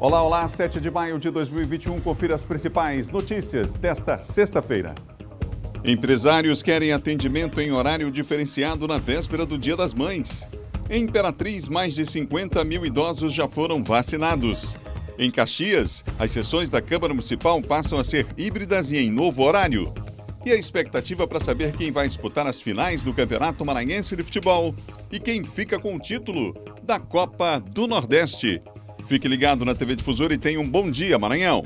Olá, olá, 7 de maio de 2021, confira as principais notícias desta sexta-feira. Empresários querem atendimento em horário diferenciado na véspera do Dia das Mães. Em Imperatriz, mais de 50 mil idosos já foram vacinados. Em Caxias, as sessões da Câmara Municipal passam a ser híbridas e em novo horário. E a expectativa para saber quem vai disputar as finais do Campeonato Maranhense de Futebol e quem fica com o título da Copa do Nordeste. Fique ligado na TV Difusora e tenha um bom dia, Maranhão.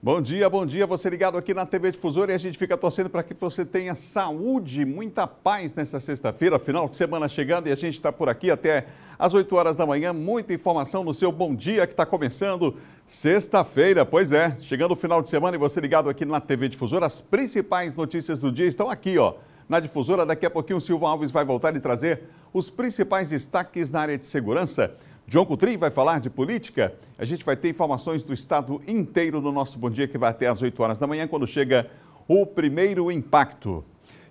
Bom dia, bom dia. Você ligado aqui na TV Difusora e a gente fica torcendo para que você tenha saúde, muita paz nesta sexta-feira, final de semana chegando e a gente está por aqui até às 8 horas da manhã. Muita informação no seu Bom Dia que está começando. Sexta-feira, pois é, chegando o final de semana e você ligado aqui na TV Difusora, as principais notícias do dia estão aqui, ó. Na Difusora, daqui a pouquinho o Silvio Alves vai voltar e trazer os principais destaques na área de segurança. John Coutrin vai falar de política. A gente vai ter informações do estado inteiro no nosso Bom Dia, que vai até às 8 horas da manhã, quando chega o primeiro impacto.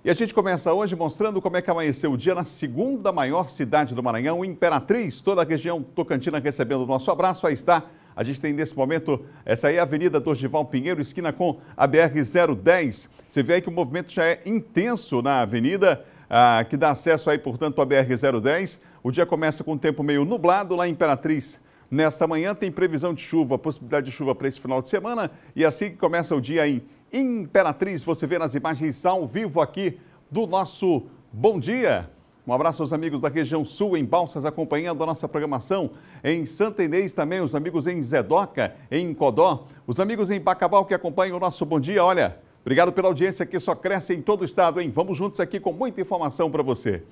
E a gente começa hoje mostrando como é que amanheceu o dia na segunda maior cidade do Maranhão, Imperatriz. Toda a região tocantina recebendo o nosso abraço. Aí está. A gente tem nesse momento, essa aí é a Avenida Dorgival Pinheiro, esquina com a BR-010. Você vê aí que o movimento já é intenso na avenida, ah, que dá acesso aí, portanto, à BR-010. O dia começa com um tempo meio nublado lá em Imperatriz. Nesta manhã tem previsão de chuva, possibilidade de chuva para esse final de semana. E é assim que começa o dia em Imperatriz. Você vê nas imagens ao vivo aqui do nosso Bom Dia. Um abraço aos amigos da região sul em Balsas acompanhando a nossa programação. Em Santa Inês também, os amigos em Zedoca, em Codó. Os amigos em Bacabal que acompanham o nosso Bom Dia. Olha, obrigado pela audiência que só cresce em todo o estado, hein? Vamos juntos aqui com muita informação para você.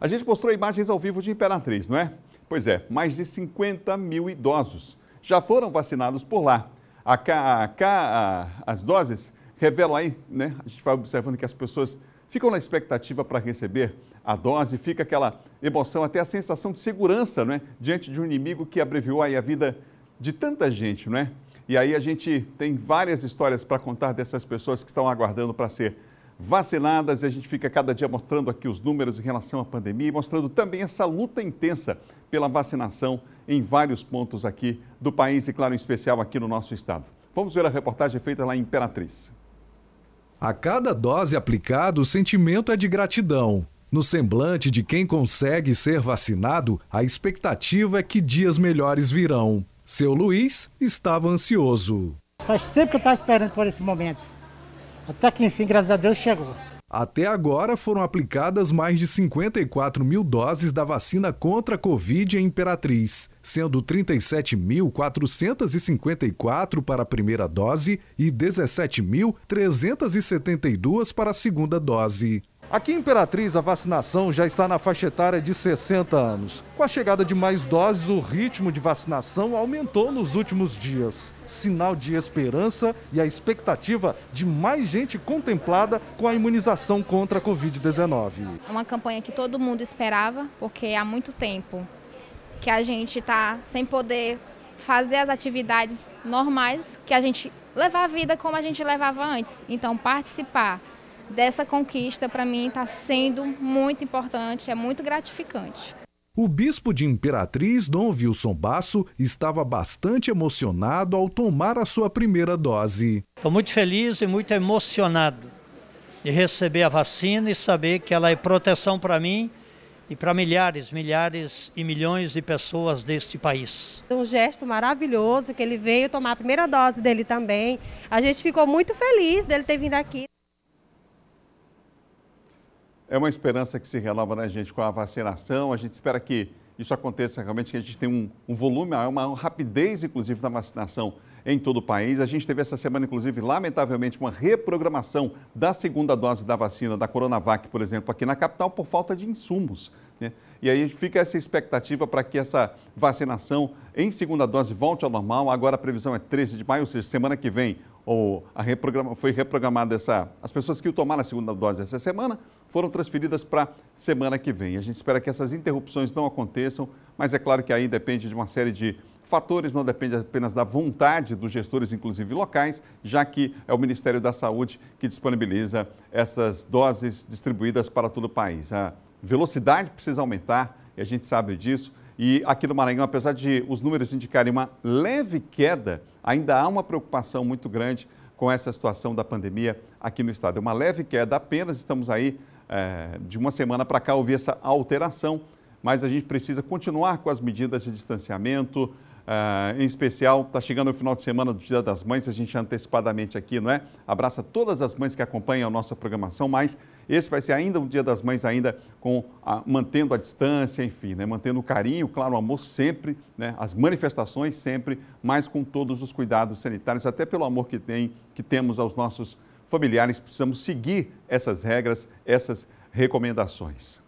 A gente mostrou imagens ao vivo de Imperatriz, não é? Pois é, mais de 50 mil idosos já foram vacinados por lá. A, a, a, as doses revelam aí, né? A gente vai observando que as pessoas ficam na expectativa para receber a dose, fica aquela emoção, até a sensação de segurança, né? Diante de um inimigo que abreviou aí a vida de tanta gente, não é? E aí a gente tem várias histórias para contar dessas pessoas que estão aguardando para ser vacinadas e a gente fica cada dia mostrando aqui os números em relação à pandemia e mostrando também essa luta intensa pela vacinação em vários pontos aqui do país e, claro, em especial aqui no nosso estado. Vamos ver a reportagem feita lá em Imperatriz. A cada dose aplicada, o sentimento é de gratidão. No semblante de quem consegue ser vacinado, a expectativa é que dias melhores virão. Seu Luiz estava ansioso. Faz tempo que eu estava esperando por esse momento. Até que enfim, graças a Deus, chegou. Até agora foram aplicadas mais de 54 mil doses da vacina contra a Covid em Imperatriz sendo 37.454 para a primeira dose e 17.372 para a segunda dose. Aqui em Imperatriz, a vacinação já está na faixa etária de 60 anos. Com a chegada de mais doses, o ritmo de vacinação aumentou nos últimos dias. Sinal de esperança e a expectativa de mais gente contemplada com a imunização contra a Covid-19. É uma campanha que todo mundo esperava, porque há muito tempo que a gente está sem poder fazer as atividades normais, que a gente levar a vida como a gente levava antes. Então, participar dessa conquista, para mim, está sendo muito importante, é muito gratificante. O bispo de Imperatriz, Dom Wilson Basso, estava bastante emocionado ao tomar a sua primeira dose. Estou muito feliz e muito emocionado de receber a vacina e saber que ela é proteção para mim e para milhares, milhares e milhões de pessoas deste país. Um gesto maravilhoso que ele veio tomar a primeira dose dele também. A gente ficou muito feliz dele ter vindo aqui. É uma esperança que se renova, né, gente, com a vacinação. A gente espera que isso aconteça realmente, que a gente tenha um, um volume, uma rapidez, inclusive, da vacinação em todo o país. A gente teve essa semana, inclusive, lamentavelmente, uma reprogramação da segunda dose da vacina da Coronavac, por exemplo, aqui na capital, por falta de insumos. Né? E aí fica essa expectativa para que essa vacinação em segunda dose volte ao normal. Agora a previsão é 13 de maio, ou seja, semana que vem ou a reprograma, foi reprogramada essa. As pessoas que tomaram a segunda dose essa semana foram transferidas para semana que vem. A gente espera que essas interrupções não aconteçam, mas é claro que aí depende de uma série de fatores, não depende apenas da vontade dos gestores, inclusive locais, já que é o Ministério da Saúde que disponibiliza essas doses distribuídas para todo o país. A velocidade precisa aumentar, e a gente sabe disso. E aqui no Maranhão, apesar de os números indicarem uma leve queda, ainda há uma preocupação muito grande com essa situação da pandemia aqui no estado. É uma leve queda apenas, estamos aí é, de uma semana para cá ouvir essa alteração, mas a gente precisa continuar com as medidas de distanciamento, eh, em especial, está chegando o final de semana do Dia das Mães, a gente antecipadamente aqui, não é? Abraça todas as mães que acompanham a nossa programação, mas esse vai ser ainda um Dia das Mães, ainda com a, mantendo a distância, enfim, né? mantendo o carinho, claro, o amor sempre, né? as manifestações sempre, mas com todos os cuidados sanitários, até pelo amor que, tem, que temos aos nossos familiares, precisamos seguir essas regras, essas recomendações.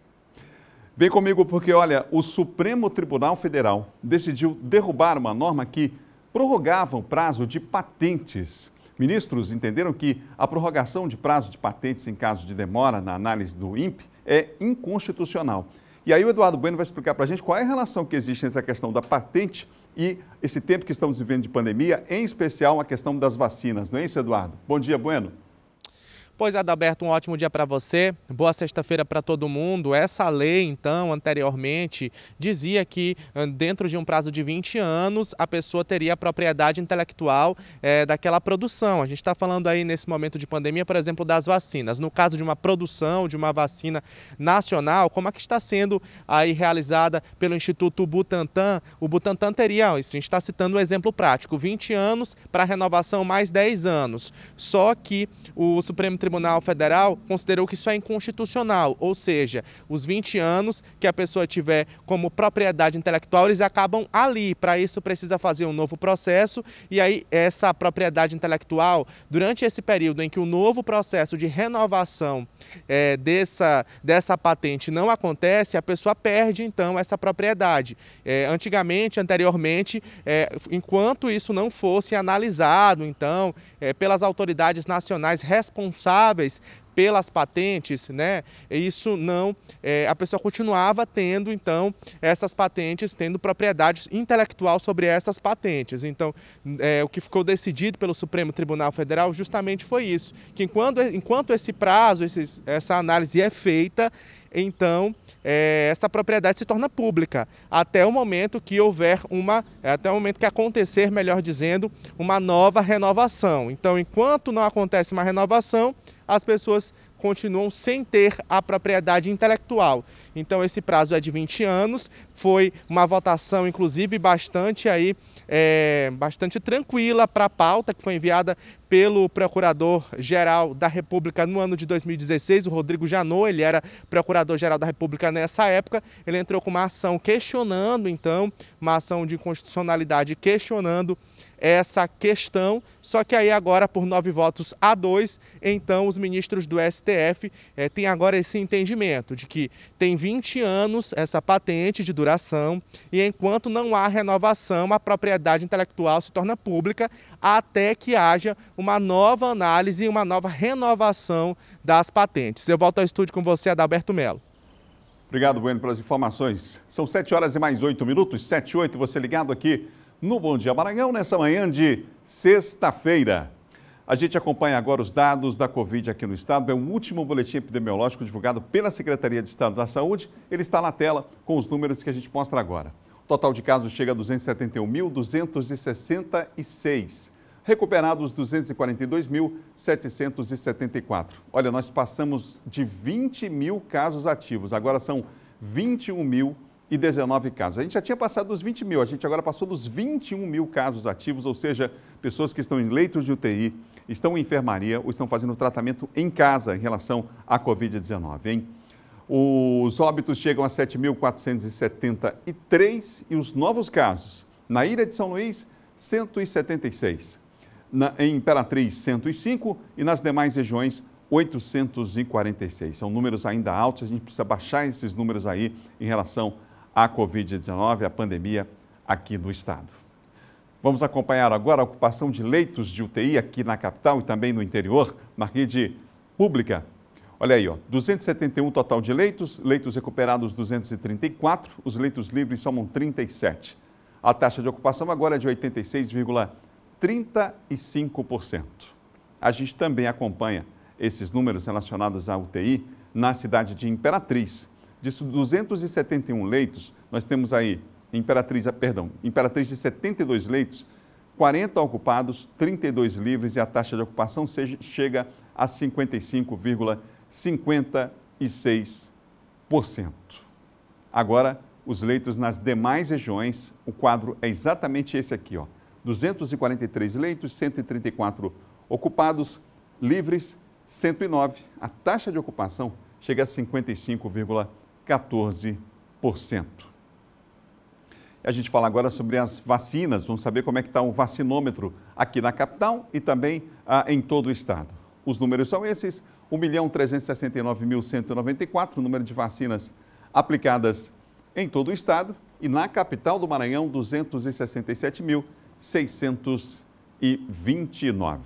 Vem comigo porque, olha, o Supremo Tribunal Federal decidiu derrubar uma norma que prorrogava o prazo de patentes Ministros entenderam que a prorrogação de prazo de patentes em caso de demora na análise do INPE é inconstitucional. E aí o Eduardo Bueno vai explicar para a gente qual é a relação que existe entre a questão da patente e esse tempo que estamos vivendo de pandemia, em especial a questão das vacinas. Não é isso, Eduardo? Bom dia, Bueno. Pois Adalberto, um ótimo dia para você. Boa sexta-feira para todo mundo. Essa lei, então, anteriormente, dizia que dentro de um prazo de 20 anos a pessoa teria a propriedade intelectual é, daquela produção. A gente está falando aí nesse momento de pandemia, por exemplo, das vacinas. No caso de uma produção de uma vacina nacional, como a é que está sendo aí realizada pelo Instituto Butantan, o Butantan teria, ó, isso a gente está citando o um exemplo prático, 20 anos para renovação mais 10 anos. Só que o Supremo Tribunal Federal considerou que isso é inconstitucional, ou seja, os 20 anos que a pessoa tiver como propriedade intelectual, eles acabam ali. Para isso precisa fazer um novo processo e aí essa propriedade intelectual, durante esse período em que o novo processo de renovação é, dessa, dessa patente não acontece, a pessoa perde então essa propriedade. É, antigamente, anteriormente, é, enquanto isso não fosse analisado, então, é, pelas autoridades nacionais responsáveis responsáveis pelas patentes, né? Isso não, é, a pessoa continuava tendo então essas patentes, tendo propriedade intelectual sobre essas patentes. Então, é, o que ficou decidido pelo Supremo Tribunal Federal justamente foi isso, que enquanto, enquanto esse prazo, esses, essa análise é feita, então é, essa propriedade se torna pública até o momento que houver uma, é, até o momento que acontecer, melhor dizendo, uma nova renovação. Então, enquanto não acontece uma renovação, as pessoas continuam sem ter a propriedade intelectual. Então esse prazo é de 20 anos, foi uma votação inclusive bastante aí é, bastante tranquila para a pauta que foi enviada pelo Procurador-Geral da República no ano de 2016, o Rodrigo Janot, ele era Procurador-Geral da República nessa época, ele entrou com uma ação questionando então, uma ação de inconstitucionalidade questionando essa questão, só que aí agora por nove votos a dois, então os ministros do STF é, eh, têm agora esse entendimento de que tem 20 anos essa patente de duração e enquanto não há renovação, a propriedade intelectual se torna pública até que haja uma nova análise e uma nova renovação das patentes. Eu volto ao estúdio com você, Adalberto Melo. Obrigado, Bueno, pelas informações. São 7 horas e mais 8 minutos, 7 e 8, você ligado aqui no Bom Dia Maranhão nessa manhã de sexta-feira. A gente acompanha agora os dados da Covid aqui no estado. É o último boletim epidemiológico divulgado pela Secretaria de Estado da Saúde. Ele está na tela com os números que a gente mostra agora. O total de casos chega a 271.266 recuperados 242.774. Olha, nós passamos de 20 mil casos ativos, agora são 21 mil e 19 casos. A gente já tinha passado dos 20 mil, a gente agora passou dos 21 mil casos ativos, ou seja, pessoas que estão em leitos de UTI, estão em enfermaria ou estão fazendo tratamento em casa em relação à Covid-19. Os óbitos chegam a 7.473 e os novos casos na Ilha de São Luís, 176. Na, em Imperatriz, 105 e nas demais regiões, 846. São números ainda altos, a gente precisa baixar esses números aí em relação a Covid-19, a pandemia aqui no estado. Vamos acompanhar agora a ocupação de leitos de UTI aqui na capital e também no interior, na rede pública. Olha aí, ó, 271 total de leitos, leitos recuperados 234, os leitos livres somam 37. A taxa de ocupação agora é de 86,35%. A gente também acompanha esses números relacionados à UTI na cidade de Imperatriz, Disso, 271 leitos, nós temos aí Imperatriz, ah, perdão, Imperatriz de 72 leitos, 40 ocupados, 32 livres e a taxa de ocupação seja, chega a 55,56%. Agora, os leitos nas demais regiões, o quadro é exatamente esse aqui, ó. 243 leitos, 134 ocupados, livres 109. A taxa de ocupação chega a 55,56%. 14%. A gente fala agora sobre as vacinas, vamos saber como é que está o vacinômetro aqui na capital e também ah, em todo o estado. Os números são esses, 1.369.194, número de vacinas aplicadas em todo o estado e na capital do Maranhão, 267.629.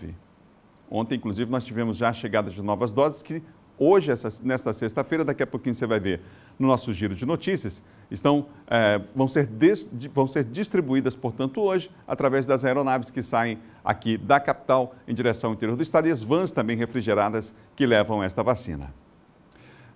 Ontem, inclusive, nós tivemos já a chegada de novas doses que hoje, essa, nesta sexta-feira, daqui a pouquinho você vai ver, no nosso giro de notícias, estão, é, vão, ser des, vão ser distribuídas, portanto, hoje, através das aeronaves que saem aqui da capital em direção ao interior do estado e as vans também refrigeradas que levam esta vacina.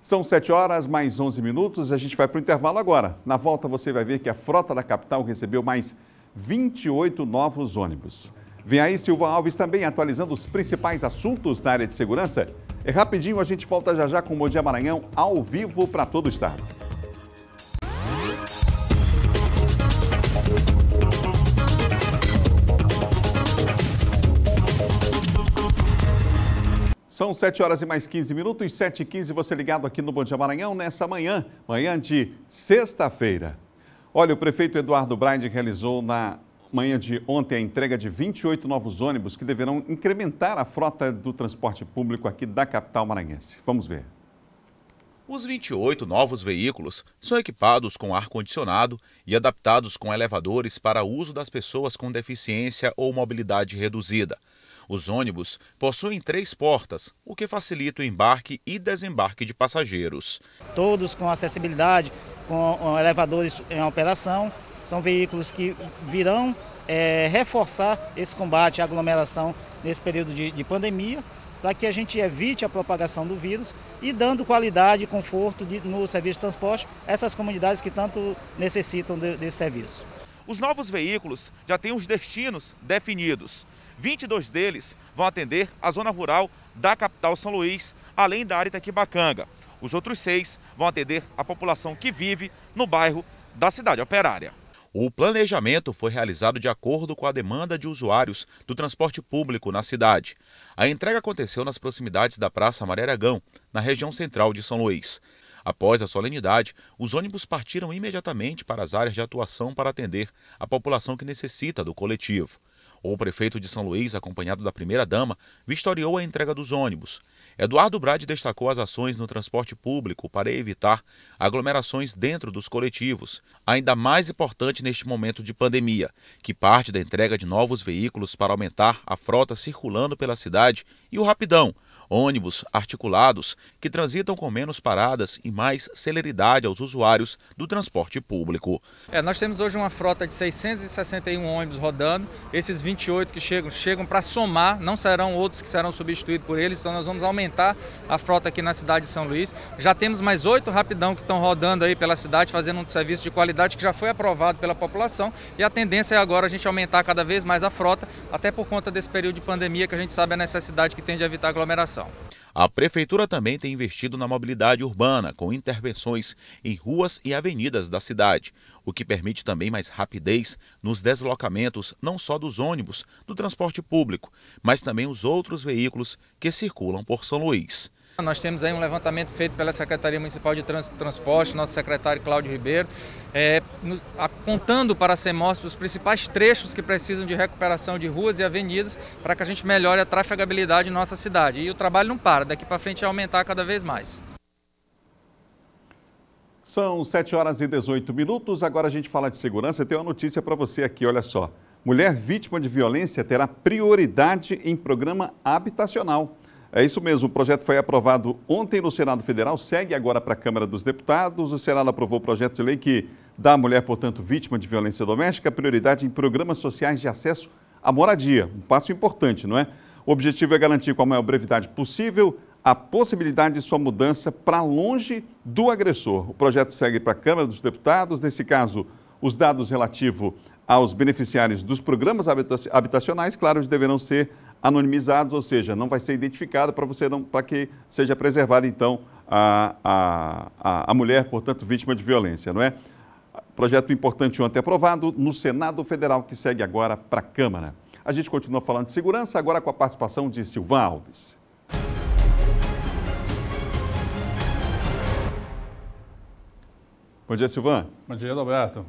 São 7 horas, mais 11 minutos, a gente vai para o intervalo agora. Na volta você vai ver que a frota da capital recebeu mais 28 novos ônibus. Vem aí Silva Alves também atualizando os principais assuntos da área de segurança é rapidinho, a gente volta já já com o Bom Dia Maranhão ao vivo para todo o estado. São 7 horas e mais 15 minutos, 7 e 15 você ligado aqui no Bom Dia Maranhão nessa manhã, manhã de sexta-feira. Olha, o prefeito Eduardo Braide realizou na manhã de ontem a entrega de 28 novos ônibus que deverão incrementar a frota do transporte público aqui da capital maranhense. Vamos ver. Os 28 novos veículos são equipados com ar-condicionado e adaptados com elevadores para uso das pessoas com deficiência ou mobilidade reduzida. Os ônibus possuem três portas, o que facilita o embarque e desembarque de passageiros. Todos com acessibilidade, com elevadores em operação são veículos que virão é, reforçar esse combate à aglomeração nesse período de, de pandemia, para que a gente evite a propagação do vírus e dando qualidade e conforto de, no serviço de transporte a essas comunidades que tanto necessitam de, desse serviço. Os novos veículos já têm os destinos definidos. 22 deles vão atender a zona rural da capital São Luís, além da área Itaquibacanga. Os outros seis vão atender a população que vive no bairro da cidade operária. O planejamento foi realizado de acordo com a demanda de usuários do transporte público na cidade. A entrega aconteceu nas proximidades da Praça Maria Aragão, na região central de São Luís. Após a solenidade, os ônibus partiram imediatamente para as áreas de atuação para atender a população que necessita do coletivo. O prefeito de São Luís, acompanhado da primeira-dama, vistoriou a entrega dos ônibus. Eduardo Brade destacou as ações no transporte público para evitar aglomerações dentro dos coletivos, ainda mais importante neste momento de pandemia, que parte da entrega de novos veículos para aumentar a frota circulando pela cidade e o Rapidão, ônibus articulados que transitam com menos paradas e mais celeridade aos usuários do transporte público. É, nós temos hoje uma frota de 661 ônibus rodando, esses 28 que chegam, chegam para somar, não serão outros que serão substituídos por eles, então nós vamos aumentar a frota aqui na cidade de São Luís. Já temos mais oito rapidão que estão rodando aí pela cidade, fazendo um serviço de qualidade que já foi aprovado pela população e a tendência é agora a gente aumentar cada vez mais a frota, até por conta desse período de pandemia que a gente sabe a necessidade que tende a evitar aglomeração. A prefeitura também tem investido na mobilidade urbana, com intervenções em ruas e avenidas da cidade, o que permite também mais rapidez nos deslocamentos não só dos ônibus, do transporte público, mas também os outros veículos que circulam por São Luís. Nós temos aí um levantamento feito pela Secretaria Municipal de Transporte, nosso secretário Cláudio Ribeiro, é, nos, apontando para a CEMOSP os principais trechos que precisam de recuperação de ruas e avenidas para que a gente melhore a trafegabilidade em nossa cidade. E o trabalho não para, daqui para frente é aumentar cada vez mais. São 7 horas e 18 minutos, agora a gente fala de segurança. Tem uma notícia para você aqui, olha só. Mulher vítima de violência terá prioridade em programa habitacional. É isso mesmo, o projeto foi aprovado ontem no Senado Federal, segue agora para a Câmara dos Deputados. O Senado aprovou o projeto de lei que dá à mulher, portanto, vítima de violência doméstica, prioridade em programas sociais de acesso à moradia. Um passo importante, não é? O objetivo é garantir com a maior brevidade possível a possibilidade de sua mudança para longe do agressor. O projeto segue para a Câmara dos Deputados, nesse caso, os dados relativos aos beneficiários dos programas habitacionais, claro, eles deverão ser anonimizados, ou seja, não vai ser identificada para você não, para que seja preservada então a, a, a mulher, portanto, vítima de violência, não é? Projeto importante ontem aprovado no Senado Federal que segue agora para a Câmara. A gente continua falando de segurança agora com a participação de Silvan Alves. Bom dia, Silvan. Bom dia, Roberto.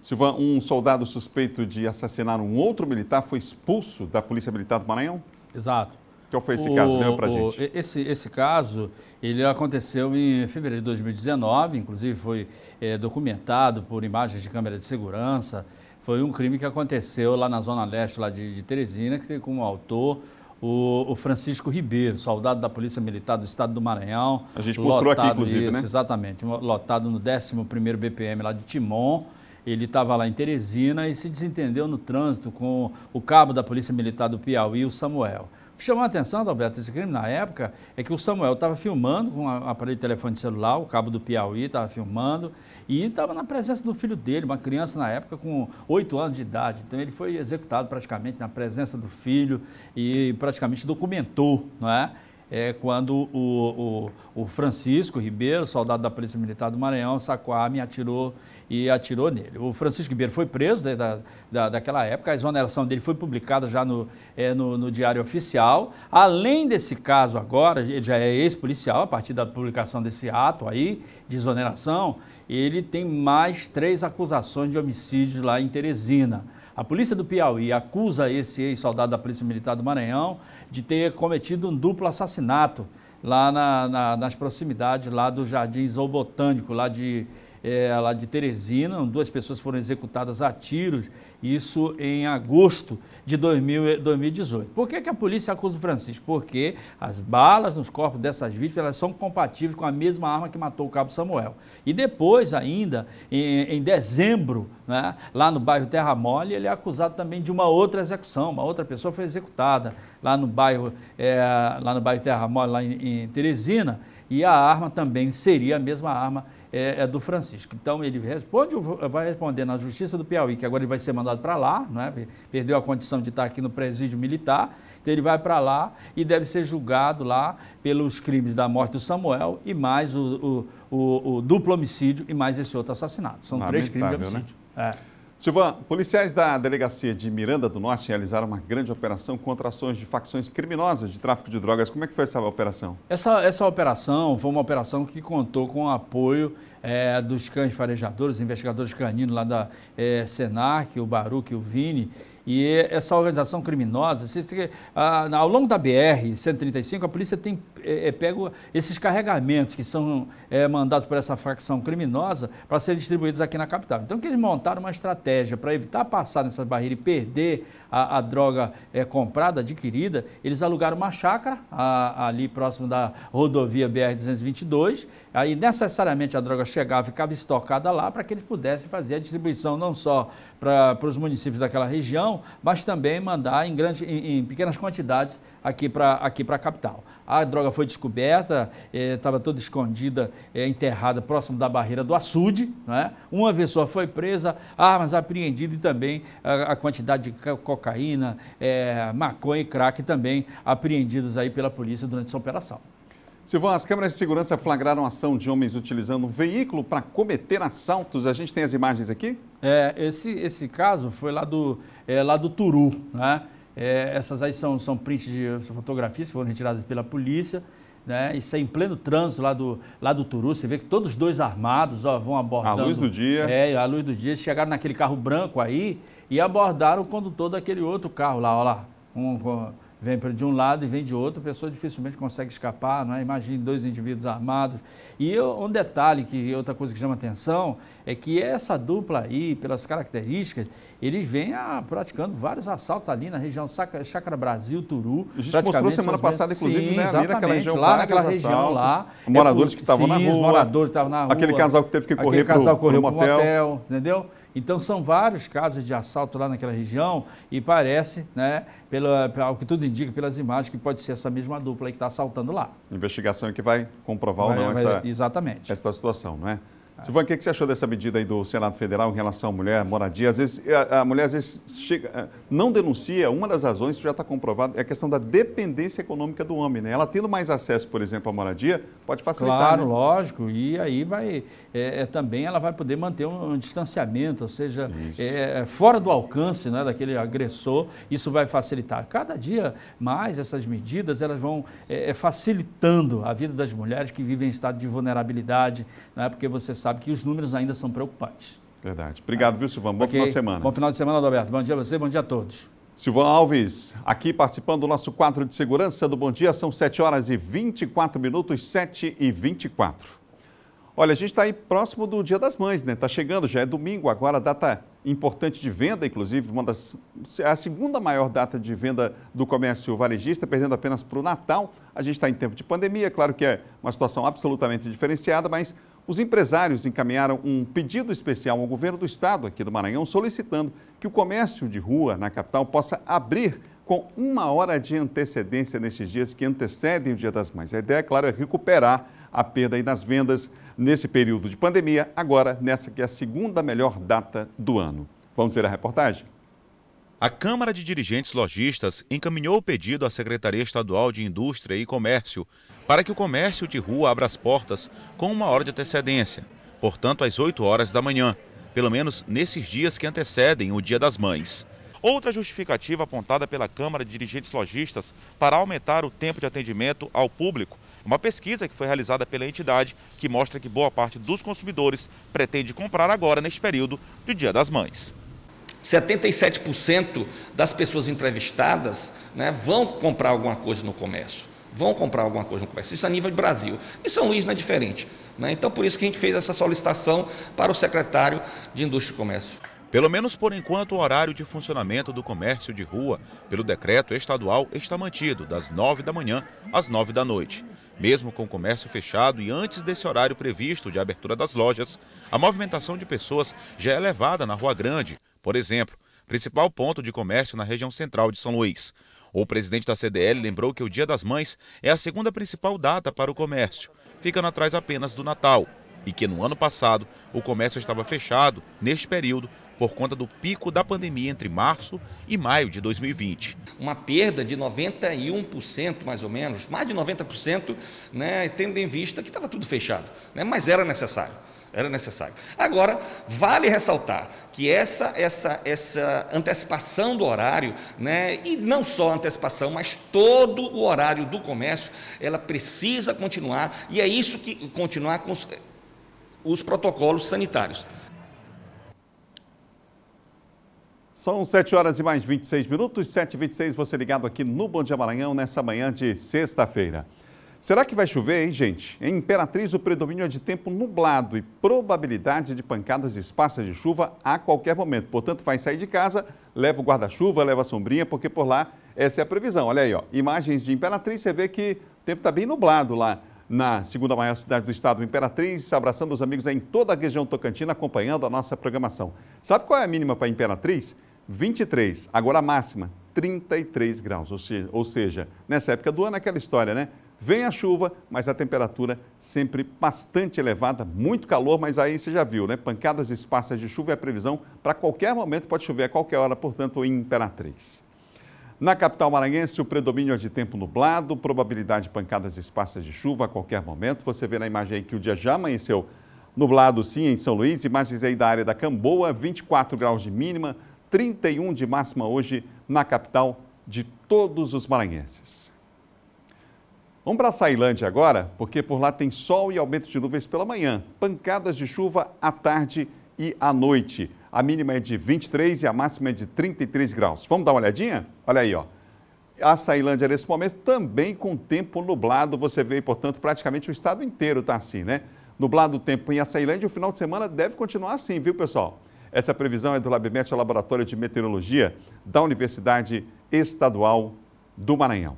Silvan, um soldado suspeito de assassinar um outro militar foi expulso da Polícia Militar do Maranhão? Exato. Qual foi esse né, o, caso? Lembra para a gente. Esse, esse caso, ele aconteceu em fevereiro de 2019, inclusive foi é, documentado por imagens de câmera de segurança. Foi um crime que aconteceu lá na zona leste lá de, de Teresina, que teve como autor o, o, Francisco Ribeiro, soldado da Polícia Militar do Estado do Maranhão. A gente mostrou aqui, inclusive, isso, né? Exatamente, lotado no 11º BPM lá de Timon. Ele estava lá em Teresina e se desentendeu no trânsito com o cabo da Polícia Militar do Piauí, o Samuel. O que chamou a atenção, Alberto, desse crime na época é que o Samuel estava filmando com um aparelho de telefone celular, o cabo do Piauí estava filmando, e estava na presença do filho dele, uma criança na época com 8 anos de idade. Então ele foi executado praticamente na presença do filho e praticamente documentou, não é? é quando o, o, o, Francisco Ribeiro, soldado da Polícia Militar do Maranhão, sacou a arma e atirou, e atirou nele. O Francisco Ribeiro foi preso né, da, da, daquela época, a exoneração dele foi publicada já no, é, no, no, Diário Oficial. Além desse caso agora, ele já é ex-policial, a partir da publicação desse ato aí, de exoneração, ele tem mais três acusações de homicídio lá em Teresina. A polícia do Piauí acusa esse ex-soldado da Polícia Militar do Maranhão de ter cometido um duplo assassinato lá na, na, nas proximidades lá do Jardim Zoobotânico, lá de é, lá de Teresina, duas pessoas foram executadas a tiros, isso em agosto de 2000, 2018. Por que, que a polícia acusa o Francisco? Porque as balas nos corpos dessas vítimas elas são compatíveis com a mesma arma que matou o cabo Samuel. E depois, ainda, em, em dezembro, né, lá no bairro Terra Mole, ele é acusado também de uma outra execução, uma outra pessoa foi executada lá no bairro, é, lá no bairro Terra Mole, lá em, em Teresina, e a arma também seria a mesma arma é, é, do Francisco. Então ele responde, vai responder na Justiça do Piauí, que agora ele vai ser mandado para lá, né? perdeu a condição de estar tá aqui no presídio militar, então ele vai para lá e deve ser julgado lá pelos crimes da morte do Samuel e mais o, o, o, o duplo homicídio e mais esse outro assassinato. São três crimes de né? homicídio. Né? É. Silvan, policiais da delegacia de Miranda do Norte realizaram uma grande operação contra ações de facções criminosas de tráfico de drogas. Como é que foi essa operação? Essa, essa operação foi uma operação que contou com o apoio é, dos cães farejadores, investigadores caninos lá da é, Senac, o Baruque, o Vini. E essa organização criminosa, ah, ao longo da BR-135, a polícia tem é, é, pego esses carregamentos que são é, mandados por essa facção criminosa para serem distribuídos aqui na capital. Então, que eles montaram uma estratégia para evitar passar nessas barreiras e perder a, a droga é, comprada, adquirida, eles alugaram uma chácara a, ali próximo da rodovia BR-222. Aí, necessariamente, a droga chegava e ficava estocada lá para que eles pudessem fazer a distribuição não só para os municípios daquela região, mas também mandar em, grande, em, em pequenas quantidades aqui para aqui a capital. A droga foi descoberta, estava eh, toda escondida, eh, enterrada próximo da barreira do açude. Né? Uma pessoa foi presa, armas apreendidas e também a, a quantidade de cocaína, eh, maconha e crack também apreendidas aí pela polícia durante essa operação. Silvão, as câmeras de segurança flagraram a ação de homens utilizando um veículo para cometer assaltos. A gente tem as imagens aqui? É, esse, esse caso foi lá do, é, lá do Turu, né? É, essas aí são, são prints de fotografias que foram retiradas pela polícia. Né? Isso é em pleno trânsito lá do, lá do Turu. Você vê que todos os dois armados ó, vão abordando. a luz do dia. É, a luz do dia. Eles chegaram naquele carro branco aí e abordaram o condutor daquele outro carro lá, ó lá. Um, um, vem de um lado e vem de outro, a pessoa dificilmente consegue escapar, não é? Imagine dois indivíduos armados. E um detalhe, que outra coisa que chama atenção, é que essa dupla aí, pelas características, eles vêm a, ah, praticando vários assaltos ali na região Chácara Brasil, Turu. A gente mostrou semana passada, inclusive, né, Sim, né? Ali naquela região, lá naquela região lá. Moradores é por, que estavam na rua. moradores que estavam na rua. Aquele casal que teve que correr para o motel. motel. Entendeu? Então são vários casos de assalto lá naquela região e parece, né, pelo ao que tudo indica pelas imagens, que pode ser essa mesma dupla que está assaltando lá. Investigação que vai comprovar vai, ou não vai, essa, exatamente. essa situação, não é? Silvana, o que, que você achou dessa medida aí do Senado Federal em relação à mulher, moradia? Às vezes, a, a mulher às vezes chega, eh, não denuncia, uma das razões, isso já está comprovado, é a questão da dependência econômica do homem, né? Ela tendo mais acesso, por exemplo, à moradia, pode facilitar. Claro, né? lógico, e aí vai, é, é também ela vai poder manter um, um distanciamento, ou seja, é, é, fora do alcance né, daquele agressor, isso vai facilitar. Cada dia mais essas medidas, elas vão é, é facilitando a vida das mulheres que vivem em estado de vulnerabilidade, né? porque você sabe sabe que os números ainda são preocupantes. Verdade. Obrigado, viu, Silvão? Bom okay. final de semana. Bom final de semana, Adalberto. Bom dia a você, bom dia a todos. Silvão Alves, aqui participando do nosso quadro de segurança do Bom Dia, são 7 horas e 24 minutos, 7 e 24. Olha, a gente está aí próximo do Dia das Mães, né? Está chegando, já é domingo agora, data importante de venda, inclusive, uma das, a segunda maior data de venda do comércio varejista, perdendo apenas para o Natal. A gente está em tempo de pandemia, claro que é uma situação absolutamente diferenciada, mas os empresários encaminharam um pedido especial ao governo do estado aqui do Maranhão, solicitando que o comércio de rua na capital possa abrir com uma hora de antecedência nesses dias que antecedem o Dia das Mães. A ideia, é claro, é recuperar a perda nas vendas nesse período de pandemia, agora nessa que é a segunda melhor data do ano. Vamos ver a reportagem? A Câmara de Dirigentes Logistas encaminhou o pedido à Secretaria Estadual de Indústria e Comércio para que o comércio de rua abra as portas com uma hora de antecedência, portanto às 8 horas da manhã, pelo menos nesses dias que antecedem o Dia das Mães. Outra justificativa apontada pela Câmara de Dirigentes Logistas para aumentar o tempo de atendimento ao público é uma pesquisa que foi realizada pela entidade que mostra que boa parte dos consumidores pretende comprar agora neste período do Dia das Mães. 77% das pessoas entrevistadas né, vão comprar alguma coisa no comércio. Vão comprar alguma coisa no comércio. Isso a nível de Brasil. E São Luís não é diferente. Né? Então, por isso que a gente fez essa solicitação para o secretário de Indústria e Comércio. Pelo menos por enquanto, o horário de funcionamento do comércio de rua, pelo decreto estadual, está mantido das 9 da manhã às 9 da noite. Mesmo com o comércio fechado e antes desse horário previsto de abertura das lojas, a movimentação de pessoas já é elevada na Rua Grande por exemplo, principal ponto de comércio na região central de São Luís. O presidente da CDL lembrou que o Dia das Mães é a segunda principal data para o comércio, ficando atrás apenas do Natal, e que no ano passado o comércio estava fechado neste período por conta do pico da pandemia entre março e maio de 2020. Uma perda de 91%, mais ou menos, mais de 90%, né, tendo em vista que estava tudo fechado, né, mas era necessário era necessário. Agora, vale ressaltar que essa, essa, essa antecipação do horário, né, e não só a antecipação, mas todo o horário do comércio, ela precisa continuar, e é isso que continuar com os, os protocolos sanitários. São 7 horas e mais 26 minutos, 7h26, você ligado aqui no Bom Dia Maranhão, nessa manhã de sexta-feira. Será que vai chover, hein, gente? Em Imperatriz, o predomínio é de tempo nublado e probabilidade de pancadas esparsas de chuva a qualquer momento. Portanto, vai sair de casa, leva o guarda-chuva, leva a sombrinha, porque por lá essa é a previsão. Olha aí, ó, imagens de Imperatriz, você vê que o tempo está bem nublado lá na segunda maior cidade do estado, Imperatriz, abraçando os amigos em toda a região tocantina, acompanhando a nossa programação. Sabe qual é a mínima para Imperatriz? 23, agora a máxima, 33 graus. Ou seja, nessa época do ano, é aquela história, né? Vem a chuva, mas a temperatura sempre bastante elevada, muito calor, mas aí você já viu, né? Pancadas esparsas de chuva é a previsão para qualquer momento, pode chover a qualquer hora, portanto, em Imperatriz. Na capital maranhense, o predomínio é de tempo nublado, probabilidade de pancadas esparsas de chuva a qualquer momento. Você vê na imagem aí que o dia já amanheceu nublado, sim, em São Luís. Imagens aí da área da Camboa, 24 graus de mínima, 31 de máxima hoje na capital de todos os maranhenses. Vamos para a Sailândia agora, porque por lá tem sol e aumento de nuvens pela manhã, pancadas de chuva à tarde e à noite. A mínima é de 23 e a máxima é de 33 graus. Vamos dar uma olhadinha? Olha aí, ó. A Sailândia, nesse momento, também com tempo nublado. Você vê, portanto, praticamente o estado inteiro está assim, né? Nublado o tempo em Açailândia, o final de semana deve continuar assim, viu, pessoal? Essa previsão é do LabMet, o Laboratório de Meteorologia da Universidade Estadual do Maranhão.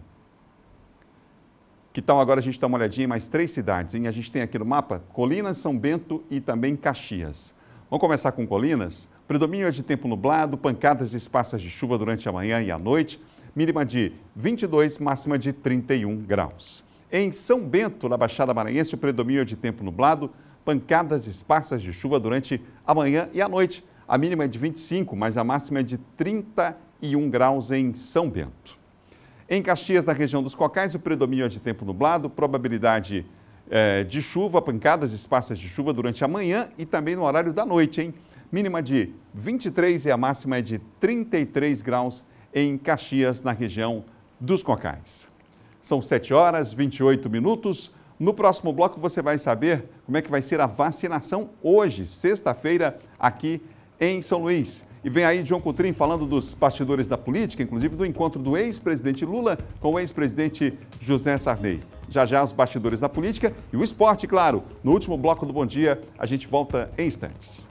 Que tal agora a gente dar uma olhadinha em mais três cidades? Hein? A gente tem aqui no mapa Colinas, São Bento e também Caxias. Vamos começar com Colinas? Predomínio é de tempo nublado, pancadas e espaças de chuva durante a manhã e a noite, mínima de 22, máxima de 31 graus. Em São Bento, na Baixada Maranhense, o predomínio é de tempo nublado, pancadas e espaças de chuva durante a manhã e a noite. A mínima é de 25, mas a máxima é de 31 graus em São Bento. Em Caxias, na região dos Cocais, o predomínio é de tempo nublado, probabilidade é, de chuva, pancadas espaços de chuva durante a manhã e também no horário da noite, hein? Mínima de 23 e a máxima é de 33 graus em Caxias, na região dos Cocais. São 7 horas 28 minutos. No próximo bloco você vai saber como é que vai ser a vacinação hoje, sexta-feira, aqui em São Luís. E vem aí João Coutrin falando dos bastidores da política, inclusive do encontro do ex-presidente Lula com o ex-presidente José Sarney. Já já os bastidores da política e o esporte, claro. No último bloco do Bom Dia, a gente volta em instantes.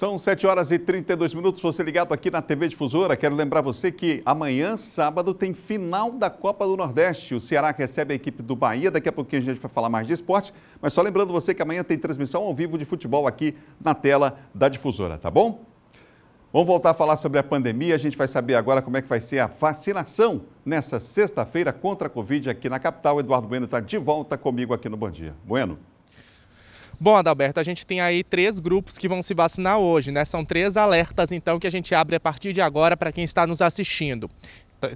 São 7 horas e 32 minutos, você ligado aqui na TV Difusora. Quero lembrar você que amanhã, sábado, tem final da Copa do Nordeste. O Ceará recebe a equipe do Bahia. Daqui a pouquinho a gente vai falar mais de esporte. Mas só lembrando você que amanhã tem transmissão ao vivo de futebol aqui na tela da Difusora, tá bom? Vamos voltar a falar sobre a pandemia. A gente vai saber agora como é que vai ser a vacinação nessa sexta-feira contra a Covid aqui na capital. Eduardo Bueno está de volta comigo aqui no Bom Dia. Bueno. Bom, Adalberto, a gente tem aí três grupos que vão se vacinar hoje, né? São três alertas, então, que a gente abre a partir de agora para quem está nos assistindo.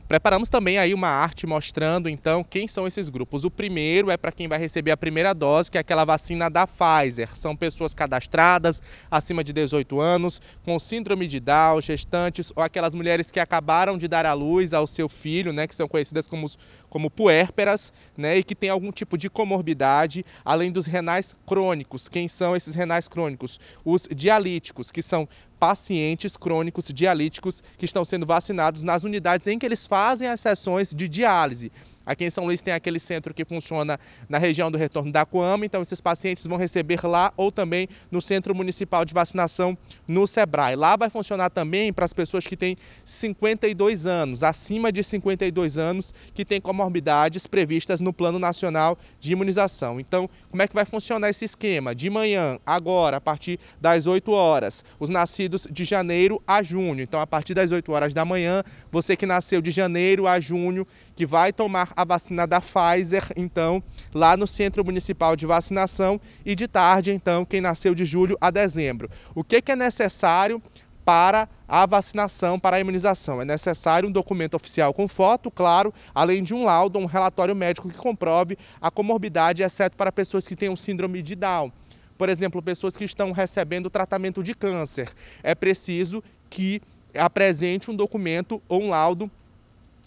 Preparamos também aí uma arte mostrando então quem são esses grupos. O primeiro é para quem vai receber a primeira dose, que é aquela vacina da Pfizer. São pessoas cadastradas acima de 18 anos, com síndrome de Down, gestantes ou aquelas mulheres que acabaram de dar à luz ao seu filho, né, que são conhecidas como como puérperas, né, e que tem algum tipo de comorbidade, além dos renais crônicos. Quem são esses renais crônicos? Os dialíticos, que são pacientes crônicos dialíticos que estão sendo vacinados nas unidades em que eles fazem as sessões de diálise. Aqui em São Luís tem aquele centro que funciona na região do retorno da Coama, então esses pacientes vão receber lá ou também no Centro Municipal de Vacinação no Sebrae. Lá vai funcionar também para as pessoas que têm 52 anos, acima de 52 anos, que têm comorbidades previstas no Plano Nacional de Imunização. Então, como é que vai funcionar esse esquema? De manhã, agora, a partir das 8 horas, os nascidos de janeiro a junho. Então, a partir das 8 horas da manhã, você que nasceu de janeiro a junho, que vai tomar a vacina da Pfizer, então, lá no Centro Municipal de Vacinação e de tarde, então, quem nasceu de julho a dezembro. O que, que é necessário para a vacinação, para a imunização. É necessário um documento oficial com foto, claro, além de um laudo, um relatório médico que comprove a comorbidade, exceto para pessoas que tenham síndrome de Down. Por exemplo, pessoas que estão recebendo tratamento de câncer. É preciso que apresente um documento ou um laudo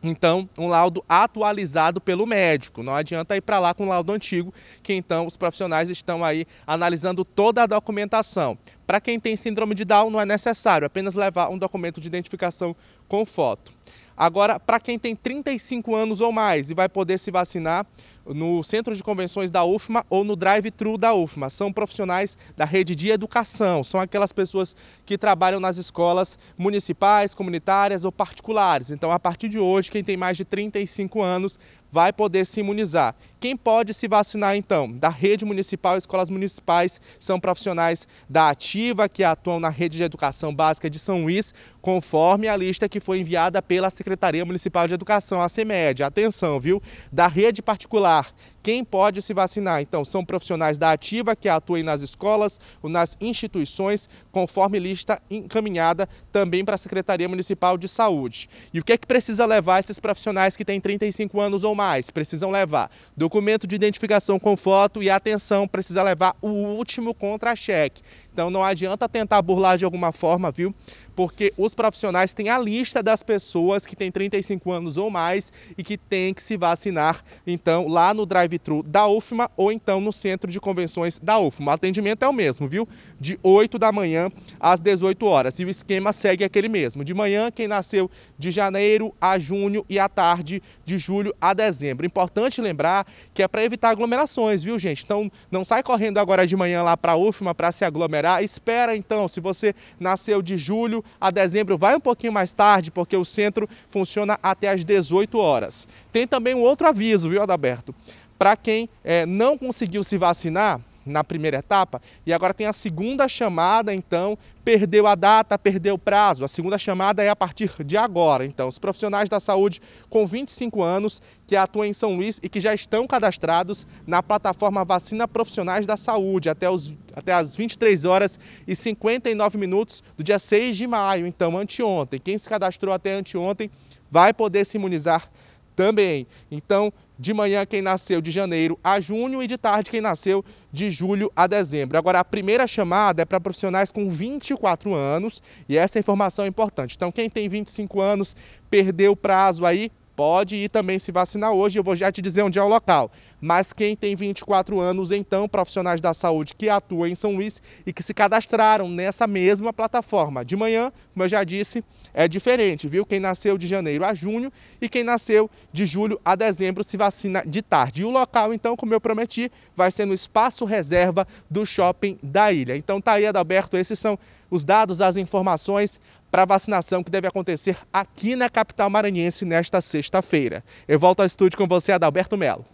então, um laudo atualizado pelo médico. Não adianta ir para lá com um laudo antigo, que então os profissionais estão aí analisando toda a documentação. Para quem tem síndrome de Down, não é necessário, é apenas levar um documento de identificação com foto. Agora, para quem tem 35 anos ou mais e vai poder se vacinar, no Centro de Convenções da UFMA ou no drive-thru da UFMA. São profissionais da rede de educação, são aquelas pessoas que trabalham nas escolas municipais, comunitárias ou particulares. Então, a partir de hoje, quem tem mais de 35 anos vai poder se imunizar. Quem pode se vacinar então? Da rede municipal, escolas municipais são profissionais da Ativa que atuam na rede de educação básica de São Luís, conforme a lista que foi enviada pela Secretaria Municipal de Educação, a CEMED. Atenção, viu? Da rede particular vacinar. Quem pode se vacinar? Então, são profissionais da ativa que atuem nas escolas ou nas instituições, conforme lista encaminhada também para a Secretaria Municipal de Saúde. E o que é que precisa levar esses profissionais que têm 35 anos ou mais? Precisam levar documento de identificação com foto e, atenção, precisa levar o último contra-cheque. Então, não adianta tentar burlar de alguma forma, viu? porque os profissionais têm a lista das pessoas que têm 35 anos ou mais e que têm que se vacinar, então, lá no drive-thru da UFMA ou então no centro de convenções da UFMA. O atendimento é o mesmo, viu? De 8 da manhã às 18 horas. E o esquema segue aquele mesmo. De manhã, quem nasceu de janeiro a junho e à tarde de julho a dezembro. Importante lembrar que é para evitar aglomerações, viu, gente? Então, não sai correndo agora de manhã lá para a UFMA para se aglomerar. Espera então, se você nasceu de julho a dezembro vai um pouquinho mais tarde, porque o centro funciona até às 18 horas. Tem também um outro aviso, viu, Adalberto? Para quem é, não conseguiu se vacinar, na primeira etapa e agora tem a segunda chamada, então perdeu a data, perdeu o prazo. A segunda chamada é a partir de agora. Então, os profissionais da saúde com 25 anos que atuam em São Luís e que já estão cadastrados na plataforma Vacina Profissionais da Saúde até, os, até as 23 horas e 59 minutos do dia 6 de maio, então anteontem. Quem se cadastrou até anteontem vai poder se imunizar também. Então, de manhã quem nasceu de janeiro a junho e de tarde quem nasceu de julho a dezembro. Agora, a primeira chamada é para profissionais com 24 anos e essa informação é importante. Então, quem tem 25 anos, perdeu o prazo aí, pode ir também se vacinar hoje, eu vou já te dizer onde é o local. Mas quem tem 24 anos, então, profissionais da saúde que atuam em São Luís e que se cadastraram nessa mesma plataforma. De manhã, como eu já disse, é diferente, viu? Quem nasceu de janeiro a junho e quem nasceu de julho a dezembro se vacina de tarde. E o local, então, como eu prometi, vai ser no espaço reserva do shopping da ilha. Então tá aí, Adalberto, esses são os dados, as informações para a vacinação que deve acontecer aqui na capital maranhense nesta sexta-feira. Eu volto ao estúdio com você, Adalberto Melo.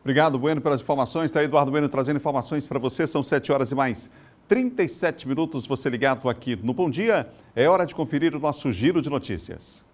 Obrigado, Bueno, pelas informações. Está aí Eduardo Bueno trazendo informações para você. São 7 horas e mais 37 minutos. Você ligado aqui no Bom Dia. É hora de conferir o nosso giro de notícias.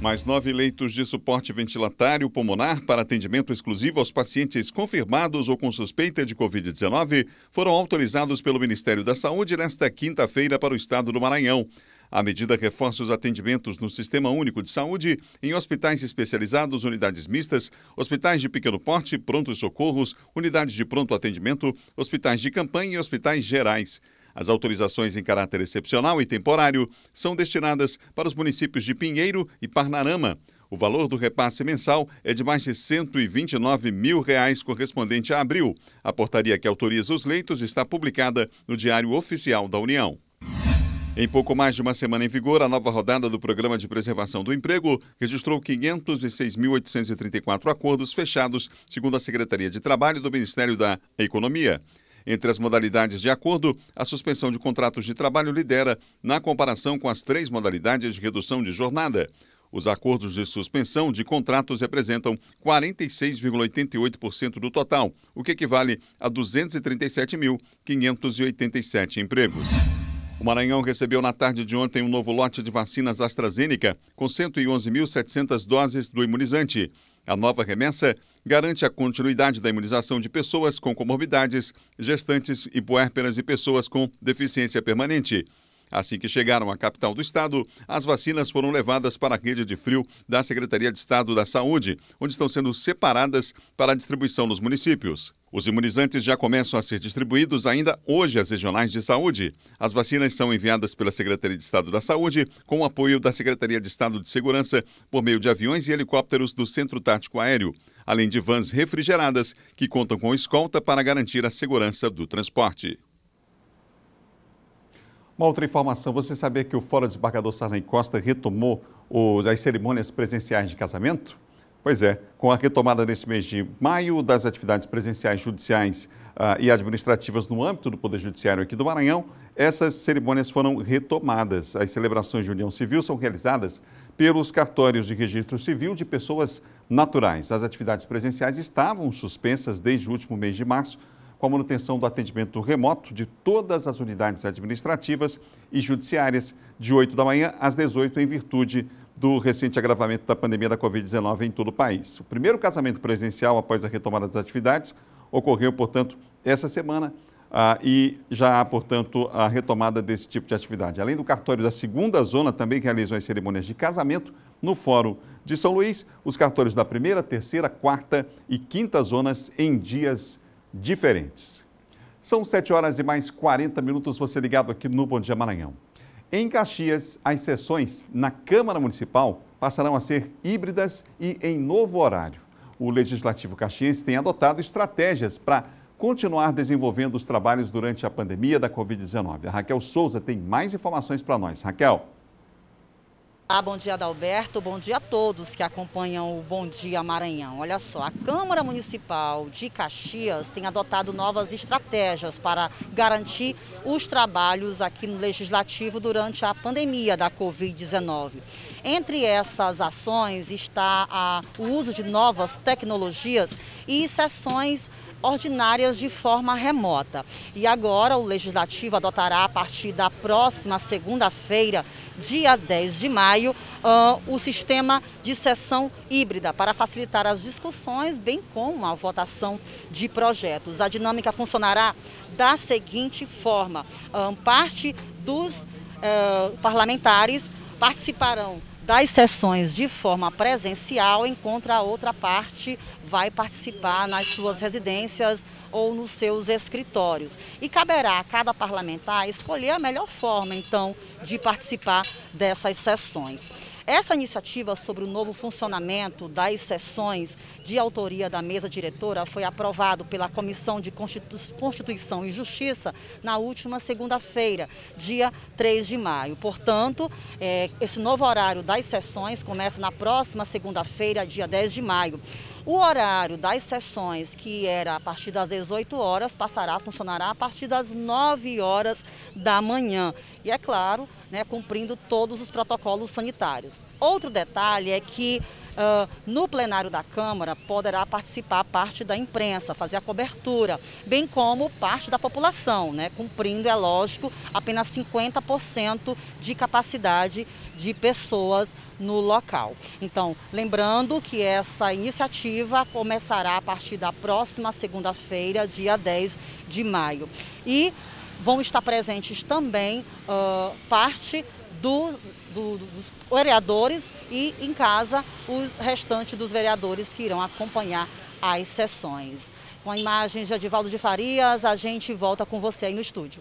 Mais nove leitos de suporte ventilatório pulmonar para atendimento exclusivo aos pacientes confirmados ou com suspeita de Covid-19 foram autorizados pelo Ministério da Saúde nesta quinta-feira para o estado do Maranhão. A medida reforça os atendimentos no Sistema Único de Saúde, em hospitais especializados, unidades mistas, hospitais de pequeno porte, prontos socorros, unidades de pronto atendimento, hospitais de campanha e hospitais gerais. As autorizações em caráter excepcional e temporário são destinadas para os municípios de Pinheiro e Parnarama. O valor do repasse mensal é de mais de R$ 129 mil, reais, correspondente a abril. A portaria que autoriza os leitos está publicada no Diário Oficial da União. Em pouco mais de uma semana em vigor, a nova rodada do Programa de Preservação do Emprego registrou 506.834 acordos fechados, segundo a Secretaria de Trabalho do Ministério da Economia. Entre as modalidades de acordo, a suspensão de contratos de trabalho lidera na comparação com as três modalidades de redução de jornada. Os acordos de suspensão de contratos representam 46,88% do total, o que equivale a 237.587 empregos. O Maranhão recebeu na tarde de ontem um novo lote de vacinas AstraZeneca, com 111.700 doses do imunizante. A nova remessa garante a continuidade da imunização de pessoas com comorbidades, gestantes e puérperas e pessoas com deficiência permanente. Assim que chegaram à capital do estado, as vacinas foram levadas para a rede de frio da Secretaria de Estado da Saúde, onde estão sendo separadas para a distribuição nos municípios. Os imunizantes já começam a ser distribuídos ainda hoje às regionais de saúde. As vacinas são enviadas pela Secretaria de Estado da Saúde, com o apoio da Secretaria de Estado de Segurança, por meio de aviões e helicópteros do Centro Tático Aéreo, além de vans refrigeradas que contam com escolta para garantir a segurança do transporte. Uma outra informação, você sabia que o Fórum Desembargador Sarney Costa retomou os, as cerimônias presenciais de casamento? Pois é, com a retomada nesse mês de maio das atividades presenciais judiciais uh, e administrativas no âmbito do Poder Judiciário aqui do Maranhão, essas cerimônias foram retomadas. As celebrações de união civil são realizadas pelos cartórios de registro civil de pessoas naturais. As atividades presenciais estavam suspensas desde o último mês de março com a manutenção do atendimento remoto de todas as unidades administrativas e judiciárias, de 8 da manhã às 18, em virtude do recente agravamento da pandemia da Covid-19 em todo o país. O primeiro casamento presencial após a retomada das atividades ocorreu, portanto, essa semana. Ah, e já há, portanto, a retomada desse tipo de atividade. Além do cartório da segunda zona, também realizam as cerimônias de casamento no Fórum de São Luís, os cartórios da primeira, terceira, quarta e quinta zonas em dias diferentes. São 7 horas e mais 40 minutos, você ligado aqui no Bom Dia Maranhão. Em Caxias, as sessões na Câmara Municipal passarão a ser híbridas e em novo horário. O Legislativo Caxiense tem adotado estratégias para continuar desenvolvendo os trabalhos durante a pandemia da Covid-19. A Raquel Souza tem mais informações para nós. Raquel. Ah, bom dia Adalberto, bom dia a todos que acompanham o Bom Dia Maranhão. Olha só, a Câmara Municipal de Caxias tem adotado novas estratégias para garantir os trabalhos aqui no Legislativo durante a pandemia da Covid-19. Entre essas ações está a, o uso de novas tecnologias e sessões ordinárias de forma remota. E agora o Legislativo adotará a partir da próxima segunda-feira, dia 10 de maio, ah, o sistema de sessão híbrida para facilitar as discussões, bem como a votação de projetos. A dinâmica funcionará da seguinte forma: ah, parte dos eh, parlamentares participarão das sessões de forma presencial, enquanto a outra parte vai participar nas suas residências ou nos seus escritórios. E caberá a cada parlamentar escolher a melhor forma, então, de participar dessas sessões. Essa iniciativa sobre o novo funcionamento das sessões de autoria da mesa diretora foi aprovado pela Comissão de Constituição e Justiça na última segunda-feira, dia 3 de maio. Portanto, eh, esse novo horário das sessões começa na próxima segunda-feira, dia 10 de maio. O horário das sessões, que era a partir das 18 horas, passará, funcionará a partir das 9 horas da manhã. E é claro, né, cumprindo todos os protocolos sanitários. Outro detalhe é que Uh, no plenário da Câmara poderá participar parte da imprensa, fazer a cobertura, bem como parte da população, né, cumprindo, é lógico, apenas 50% de capacidade de pessoas no local. Então, lembrando que essa iniciativa começará a partir da próxima segunda-feira, dia 10 de maio. E vão estar presentes também uh, parte do, do, dos vereadores e em casa os restantes dos vereadores que irão acompanhar as sessões. Com a imagem de Adivaldo de Farias, a gente volta com você aí no estúdio.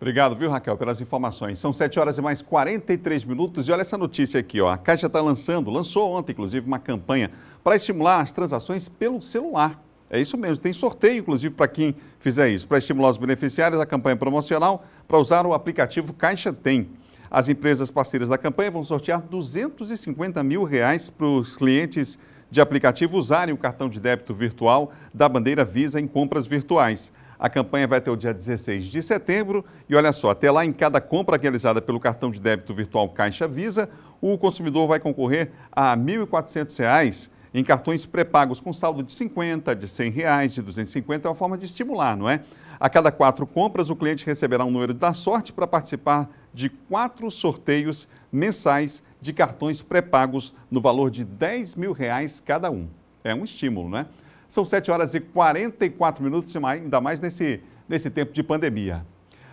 Obrigado, viu, Raquel, pelas informações. São 7 horas e mais 43 minutos. E olha essa notícia aqui, ó. A Caixa está lançando, lançou ontem, inclusive, uma campanha para estimular as transações pelo celular. É isso mesmo, tem sorteio, inclusive, para quem fizer isso. Para estimular os beneficiários, a campanha promocional para usar o aplicativo Caixa Tem. As empresas parceiras da campanha vão sortear 250 mil reais para os clientes de aplicativo usarem o cartão de débito virtual da bandeira Visa em compras virtuais. A campanha vai até o dia 16 de setembro e olha só, até lá em cada compra realizada pelo cartão de débito virtual Caixa Visa, o consumidor vai concorrer a R$ 1.400 em cartões pré-pagos com saldo de 50, de 100 reais, de 250, é uma forma de estimular, não é? A cada quatro compras, o cliente receberá um número da sorte para participar de quatro sorteios mensais de cartões pré-pagos no valor de 10 mil reais cada um. É um estímulo, né? São 7 horas e 44 minutos, ainda mais nesse, nesse tempo de pandemia.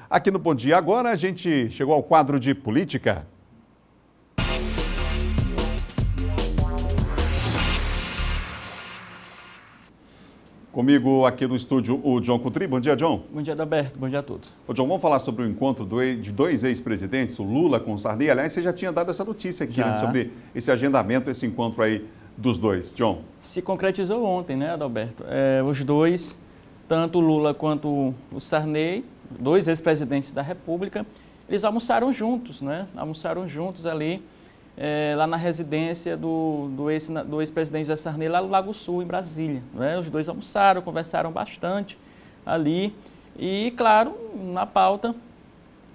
Aqui no Bom Dia Agora, a gente chegou ao quadro de política. Comigo aqui no estúdio o John Contri. Bom dia, John. Bom dia, Adalberto. Bom dia a todos. Ô, John, vamos falar sobre o encontro de dois ex-presidentes, o Lula com o Sarney. Aliás, você já tinha dado essa notícia aqui, né, sobre esse agendamento, esse encontro aí dos dois, John. Se concretizou ontem, né, Adalberto? É, os dois, tanto o Lula quanto o Sarney, dois ex-presidentes da República, eles almoçaram juntos, né? Almoçaram juntos ali é, lá na residência do, do ex-presidente do ex José Sarney, lá no Lago Sul, em Brasília. Né? Os dois almoçaram, conversaram bastante ali. E, claro, na pauta,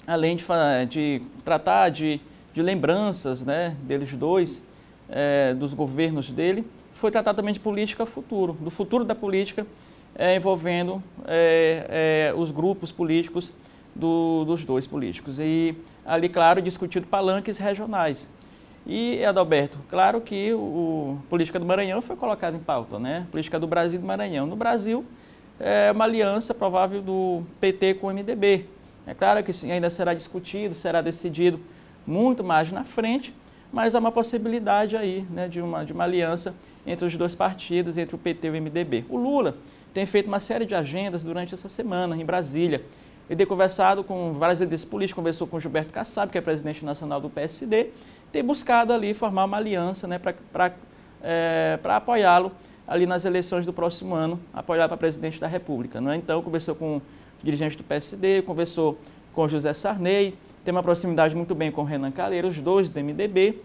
além de, de tratar de, de lembranças né, deles dois, é, dos governos dele, foi tratar também de política futuro, do futuro da política é, envolvendo é, os grupos políticos do, dos dois políticos. E ali, claro, discutido palanques regionais. E, Adalberto, claro que a política do Maranhão foi colocada em pauta, né? A política do Brasil e do Maranhão. No Brasil, é uma aliança provável do PT com o MDB. É claro que ainda será discutido, será decidido muito mais na frente, mas há uma possibilidade aí né, de, uma, de uma aliança entre os dois partidos, entre o PT e o MDB. O Lula tem feito uma série de agendas durante essa semana em Brasília. Ele tem conversado com vários líderes políticos, conversou com Gilberto Kassab, que é presidente nacional do PSD, tem buscado ali formar uma aliança né, para é, apoiá-lo ali nas eleições do próximo ano, apoiar para presidente da República. Né? Então, conversou com dirigentes do PSD, conversou com José Sarney, tem uma proximidade muito bem com Renan Caleiro, os dois do MDB.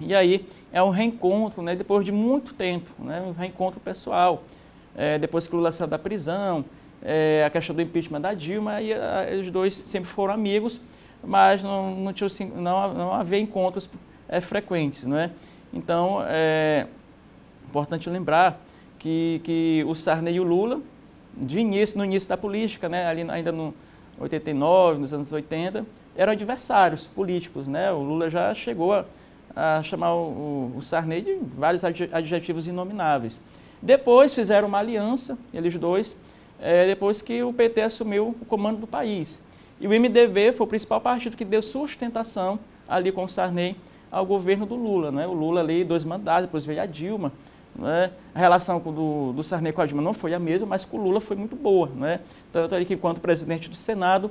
E aí é um reencontro, né, depois de muito tempo, né, um reencontro pessoal. É, depois que Lula saiu da prisão, é, a questão do impeachment da Dilma, e a, ah, os dois sempre foram amigos mas não, não, tinha, não, não havia encontros é, frequentes. Não é? Então, é importante lembrar que, que o Sarney e o Lula, de início, no início da política, né, ali ainda no 89, nos anos 80, eram adversários políticos. Né? O Lula já chegou a, a chamar o, o, Sarney de vários adjetivos inomináveis. Depois fizeram uma aliança, eles dois, é, depois que o PT assumiu o comando do país. E o MDB foi o principal partido que deu sustentação ali com o Sarney ao governo do Lula. Né? O Lula ali, dois mandados depois veio a Dilma. Né? A relação do, do Sarney com a Dilma não foi a mesma, mas com o Lula foi muito boa. Né? Tanto ali que, enquanto presidente do Senado,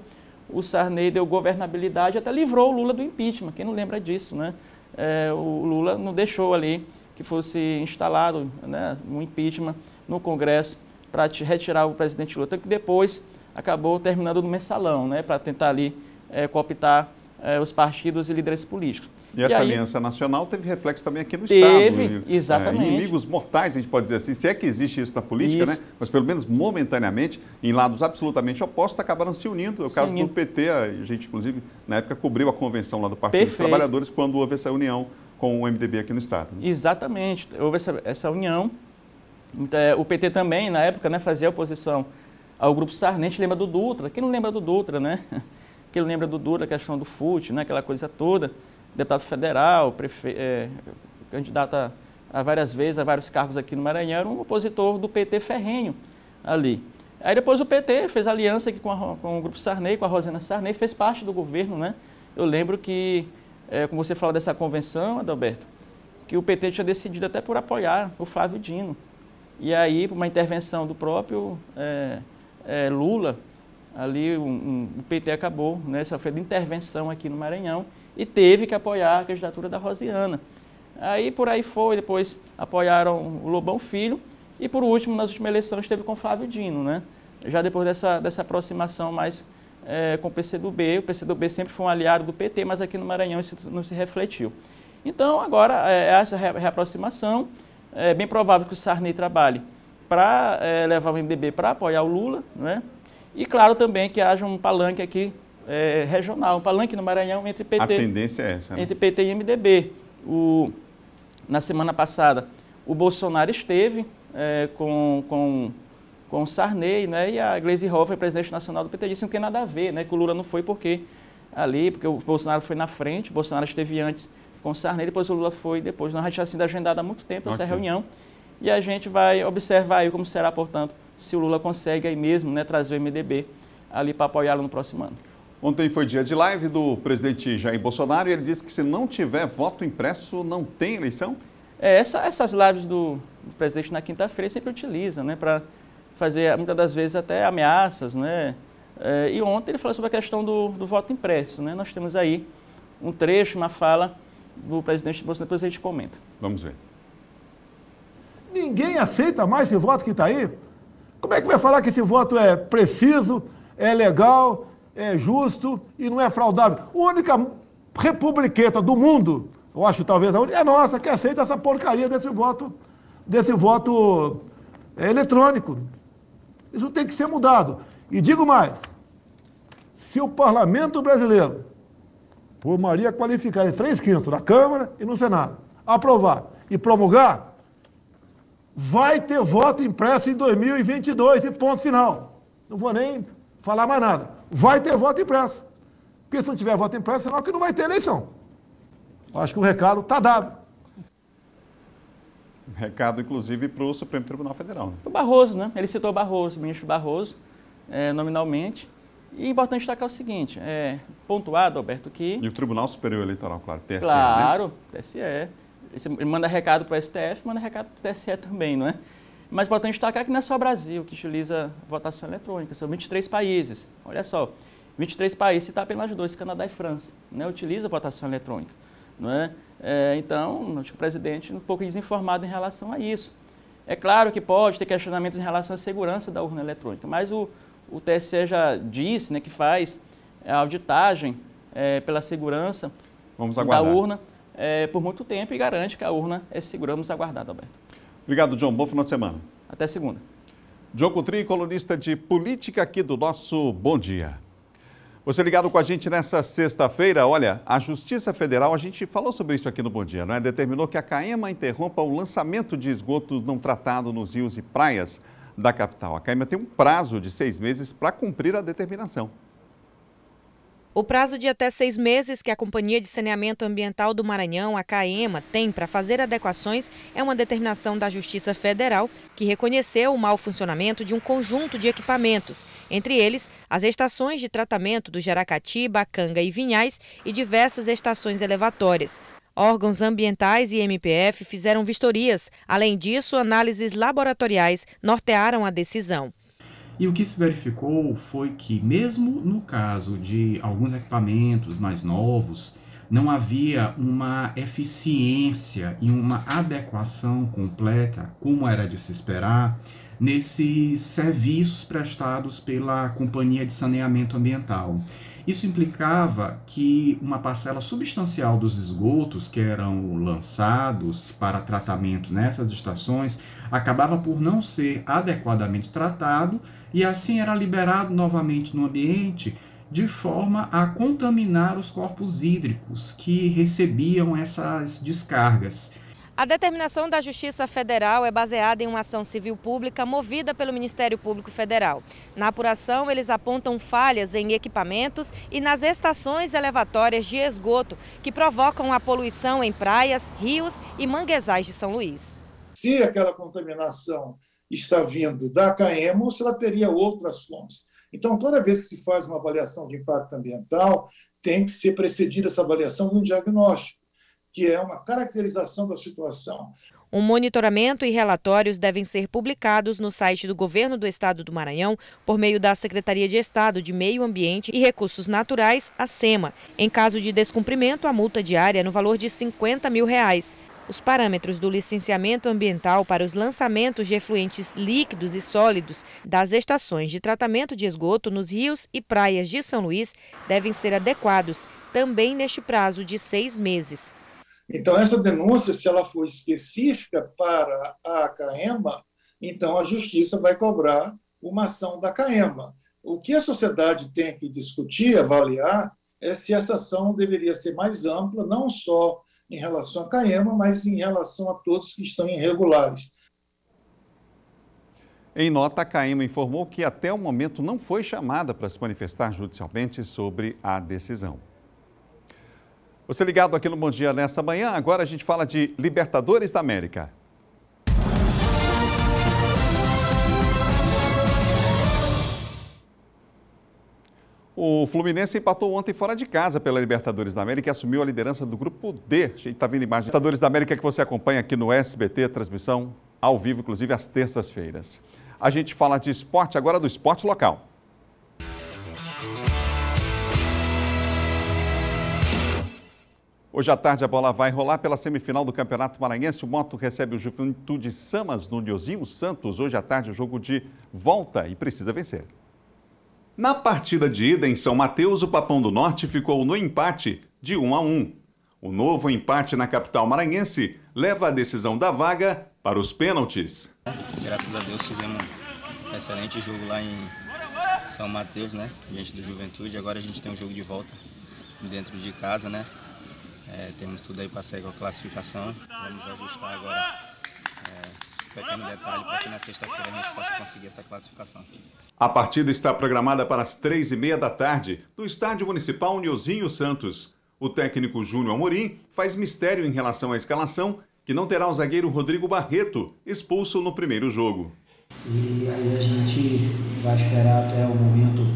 o Sarney deu governabilidade, até livrou o Lula do impeachment. Quem não lembra disso? Né? É, o Lula não deixou ali que fosse instalado né, um impeachment no Congresso para retirar o presidente Lula. Tanto que depois acabou terminando no mensalão, né, para tentar ali é, cooptar é, os partidos e líderes políticos. E, e essa aí, aliança nacional teve reflexo também aqui no teve, Estado. Teve, exatamente. É, inimigos mortais, a gente pode dizer assim, se é que existe isso na política, né? isso. né? Mas pelo menos momentaneamente, em lados absolutamente opostos, acabaram se unindo. É o caso do PT, a gente inclusive na época cobriu a convenção lá do Partido Perfeito. dos Trabalhadores quando houve essa união com o MDB aqui no Estado. Né? Exatamente, houve essa, essa união. Então, é, o PT também, na época, né, fazia oposição ao grupo Sarnente, lembra do Dutra. Quem não lembra do Dutra, né? Quem não lembra do Dutra, a questão do FUT, né? aquela coisa toda. Deputado federal, prefe... É, candidato a, a, várias vezes, a vários cargos aqui no Maranhão, era um opositor do PT ferrenho ali. Aí depois o PT fez aliança aqui com, a, com o grupo Sarney, com a Rosana Sarney, fez parte do governo, né? Eu lembro que, é, como você fala dessa convenção, Adalberto, que o PT tinha decidido até por apoiar o Flávio Dino. E aí, por uma intervenção do próprio é, é, Lula, ali um, um, o PT acabou, né, sofrendo intervenção aqui no Maranhão e teve que apoiar a candidatura da Rosiana. Aí por aí foi, depois apoiaram o Lobão Filho e por último, nas últimas eleições, esteve com Flávio Dino, né? Já depois dessa, dessa aproximação mais é, com o PCdoB, o PCdoB sempre foi um aliado do PT, mas aqui no Maranhão isso não se refletiu. Então agora é essa reaproximação, é bem provável que o Sarney trabalhe para é, eh, levar o MDB para apoiar o Lula, né? E claro também que haja um palanque aqui é, regional, um palanque no Maranhão entre PT, a tendência é essa, né? entre PT e MDB. O, na semana passada o Bolsonaro esteve é, com, com com o Sarney, né? E a Gleisi Hoffmann, presidente nacional do PT, disse que não tem nada a ver, né? Que o Lula não foi porque ali, porque o Bolsonaro foi na frente, o Bolsonaro esteve antes com o Sarney, depois o Lula foi depois. Nós já tinha sido agendada há muito tempo okay. essa reunião. E a gente vai observar aí como será, portanto, se o Lula consegue aí mesmo né, trazer o MDB ali para apoiá-lo no próximo ano. Ontem foi dia de live do presidente Jair Bolsonaro e ele disse que se não tiver voto impresso, não tem eleição? É, essa, essas lives do, presidente na quinta-feira sempre utiliza, né, para fazer muitas das vezes até ameaças, né? É, e ontem ele falou sobre a questão do, do voto impresso, né? Nós temos aí um trecho, uma fala do presidente Bolsonaro, depois a gente comenta. Vamos ver. Ninguém aceita mais esse voto que está aí. Como é que vai falar que esse voto é preciso, é legal, é justo e não é fraudável? A única republiqueta do mundo, eu acho talvez a única, é nossa, que aceita essa porcaria desse voto, desse voto é, eletrônico. Isso tem que ser mudado. E digo mais, se o parlamento brasileiro, por maioria qualificada, em três quintos na Câmara e no Senado, aprovar e promulgar, vai ter voto impresso em 2022 e ponto final. Não vou nem falar mais nada. Vai ter voto impresso. Porque se não tiver voto impresso, senão que não vai ter eleição. Acho que o recado está dado. recado, inclusive, para o Supremo Tribunal Federal. Né? O Barroso, né? Ele citou Barroso, ministro Barroso, é, nominalmente. E é importante destacar o seguinte, é pontuado, Alberto, que... E o Tribunal Superior Eleitoral, claro, TSE, né? Claro, né? TSE ele manda recado para o STF, manda recado para o TSE também, não é? Mas importante destacar é que não é só o Brasil que utiliza votação eletrônica, são 23 países. Olha só, 23 países, está apenas dois, Canadá e França, né, utiliza votação eletrônica. Não é? é então, acho que o presidente é um pouco desinformado em relação a isso. É claro que pode ter questionamentos em relação à segurança da urna eletrônica, mas o, o TSE já disse né, que faz a auditagem é, pela segurança Vamos aguardar. da urna é, por muito tempo e garante que a urna é segura. Vamos aguardar, Alberto. Obrigado, John. Bom final de semana. Até segunda. John Coutinho, colunista de política aqui do nosso Bom Dia. Você ligado com a gente nessa sexta-feira, olha, a Justiça Federal, a gente falou sobre isso aqui no Bom Dia, não é? Determinou que a CAEMA interrompa o lançamento de esgoto não tratado nos rios e praias da capital. A CAEMA tem um prazo de seis meses para cumprir a determinação. O prazo de até seis meses que a Companhia de Saneamento Ambiental do Maranhão, a CAEMA, tem para fazer adequações é uma determinação da Justiça Federal, que reconheceu o mau funcionamento de um conjunto de equipamentos, entre eles as estações de tratamento do Jaracati, Bacanga e Vinhais e diversas estações elevatórias. Órgãos ambientais e MPF fizeram vistorias. Além disso, análises laboratoriais nortearam a decisão. E o que se verificou foi que, mesmo no caso de alguns equipamentos mais novos, não havia uma eficiência e uma adequação completa, como era de se esperar, nesses serviços prestados pela Companhia de Saneamento Ambiental. Isso implicava que uma parcela substancial dos esgotos que eram lançados para tratamento nessas estações acabava por não ser adequadamente tratado e assim era liberado novamente no ambiente de forma a contaminar os corpos hídricos que recebiam essas descargas. A determinação da Justiça Federal é baseada em uma ação civil pública movida pelo Ministério Público Federal. Na apuração, eles apontam falhas em equipamentos e nas estações elevatórias de esgoto, que provocam a poluição em praias, rios e manguezais de São Luís. Se aquela contaminação está vindo da Caema ou se ela teria outras fontes. Então, toda vez que se faz uma avaliação de impacto ambiental, tem que ser precedida essa avaliação de um diagnóstico, que é uma caracterização da situação. Um monitoramento e relatórios devem ser publicados no site do Governo do Estado do Maranhão por meio da Secretaria de Estado de Meio Ambiente e Recursos Naturais, a SEMA. Em caso de descumprimento, a multa diária é no valor de 50 mil reais. Os parâmetros do licenciamento ambiental para os lançamentos de efluentes líquidos e sólidos das estações de tratamento de esgoto nos rios e praias de São Luís devem ser adequados, também neste prazo de seis meses. Então, essa denúncia, se ela for específica para a CAEMA, então a Justiça vai cobrar uma ação da CAEMA. O que a sociedade tem que discutir, avaliar, é se essa ação deveria ser mais ampla, não só em relação a Caema, mas em relação a todos que estão irregulares. Em nota, a Caema informou que até o momento não foi chamada para se manifestar judicialmente sobre a decisão. Você ligado aqui no Bom Dia nessa manhã, agora a gente fala de Libertadores da América. O Fluminense empatou ontem fora de casa pela Libertadores da América e assumiu a liderança do grupo D. A gente está vendo imagens. Libertadores da América que você acompanha aqui no SBT, transmissão ao vivo, inclusive às terças-feiras. A gente fala de esporte agora do esporte local. Hoje à tarde a bola vai rolar pela semifinal do Campeonato Maranhense. O Moto recebe o Juventude Samas no Niozinho Santos. Hoje à tarde o jogo de volta e precisa vencer. Na partida de ida em São Mateus, o Papão do Norte ficou no empate de 1 a 1. O novo empate na capital maranhense leva a decisão da vaga para os pênaltis. Graças a Deus fizemos um excelente jogo lá em São Mateus, né? Diante do Juventude. Agora a gente tem um jogo de volta dentro de casa, né? É, temos tudo aí para sair com a classificação. Vamos ajustar agora é, um pequeno detalhe para que na sexta-feira a gente possa conseguir essa classificação. A partida está programada para as três e meia da tarde, no Estádio Municipal Nilzinho Santos. O técnico Júnior Amorim faz mistério em relação à escalação, que não terá o zagueiro Rodrigo Barreto, expulso no primeiro jogo. E aí a gente vai esperar até o momento,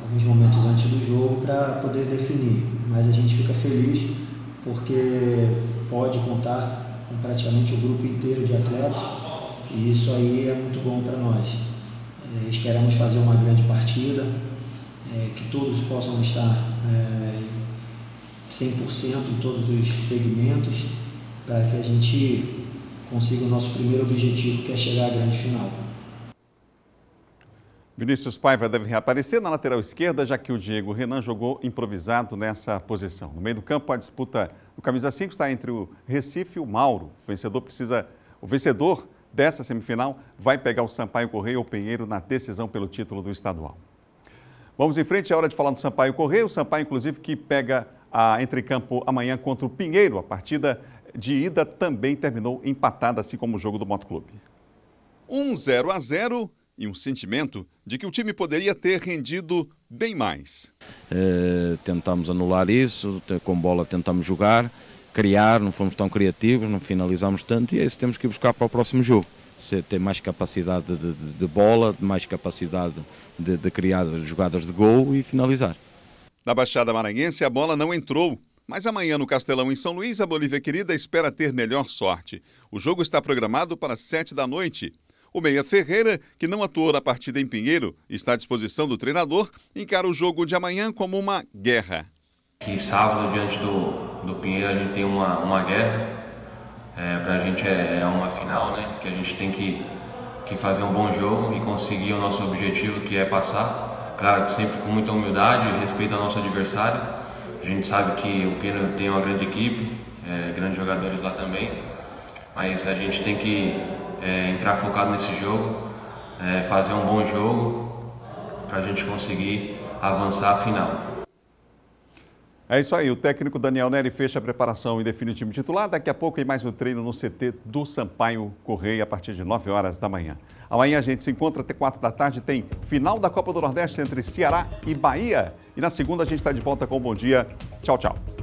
alguns momentos antes do jogo, para poder definir. Mas a gente fica feliz porque pode contar com praticamente o grupo inteiro de atletas e isso aí é muito bom para nós. É, esperamos fazer uma grande partida, é, que todos possam estar é, 100% em todos os segmentos, para que a gente consiga o nosso primeiro objetivo, que é chegar à grande final. Vinícius Paiva deve reaparecer na lateral esquerda, já que o Diego Renan jogou improvisado nessa posição. No meio do campo, a disputa do camisa 5 está entre o Recife e o Mauro. O vencedor precisa. O vencedor dessa semifinal vai pegar o Sampaio Correia ou Pinheiro na decisão pelo título do estadual. Vamos em frente, é hora de falar do Sampaio Correia. O Sampaio, inclusive, que pega a entrecampo amanhã contra o Pinheiro. A partida de ida também terminou empatada, assim como o jogo do Motoclube. Um 0 a 0 e um sentimento de que o time poderia ter rendido bem mais. É, tentamos anular isso, com bola tentamos jogar, criar, não fomos tão criativos, não finalizamos tanto e é isso que temos que buscar para o próximo jogo. Se ter mais capacidade de, de, de bola, mais capacidade de, de criar jogadas de gol e finalizar. Na Baixada Maranhense, a bola não entrou mas amanhã no Castelão em São Luís, a Bolívia Querida espera ter melhor sorte. O jogo está programado para 7 da noite. O Meia Ferreira, que não atuou na partida em Pinheiro, está à disposição do treinador, encara o jogo de amanhã como uma guerra. E sábado, diante do do Pinheiro a gente tem uma, uma guerra. É, para a gente é, é, uma final, né? Que a gente tem que, que fazer um bom jogo e conseguir o nosso objetivo, que é passar. Claro, sempre com muita humildade, respeito ao nosso adversário. A gente sabe que o Pinheiro tem uma grande equipe, é, grandes jogadores lá também. Mas a gente tem que é, entrar focado nesse jogo, é, fazer um bom jogo para a gente conseguir avançar a final. É isso aí, o técnico Daniel Neri fecha a preparação e define o time titular. Daqui a pouco e mais um treino no CT do Sampaio Correia a partir de 9 horas da manhã. Amanhã a gente se encontra até 4 da tarde, tem final da Copa do Nordeste entre Ceará e Bahia. E na segunda a gente está de volta com o Bom Dia. Tchau, tchau.